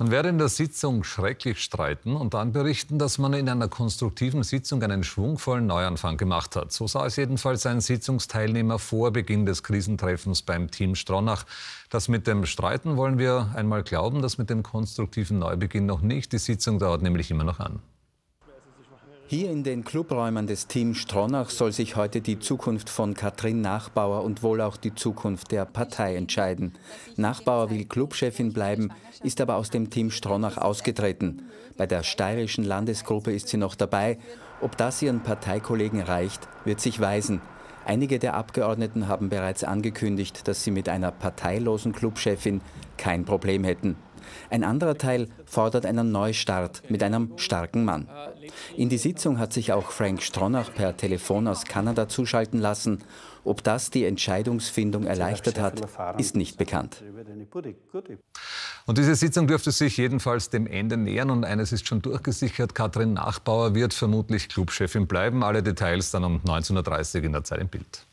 Man werde in der Sitzung schrecklich streiten und dann berichten, dass man in einer konstruktiven Sitzung einen schwungvollen Neuanfang gemacht hat. So sah es jedenfalls ein Sitzungsteilnehmer vor Beginn des Krisentreffens beim Team Stronach. Das mit dem Streiten wollen wir einmal glauben, das mit dem konstruktiven Neubeginn noch nicht. Die Sitzung dauert nämlich immer noch an. Hier in den Clubräumen des Team Stronach soll sich heute die Zukunft von Katrin Nachbauer und wohl auch die Zukunft der Partei entscheiden. Nachbauer will Clubchefin bleiben, ist aber aus dem Team Stronach ausgetreten. Bei der steirischen Landesgruppe ist sie noch dabei. Ob das ihren Parteikollegen reicht, wird sich weisen. Einige der Abgeordneten haben bereits angekündigt, dass sie mit einer parteilosen Clubchefin kein Problem hätten. Ein anderer Teil fordert einen Neustart mit einem starken Mann. In die Sitzung hat sich auch Frank Stronach per Telefon aus Kanada zuschalten lassen. Ob das die Entscheidungsfindung erleichtert hat, ist nicht bekannt. Und diese Sitzung dürfte sich jedenfalls dem Ende nähern. Und eines ist schon durchgesichert, Katrin Nachbauer wird vermutlich Clubchefin bleiben. Alle Details dann um 19.30 Uhr in der Zeit im Bild.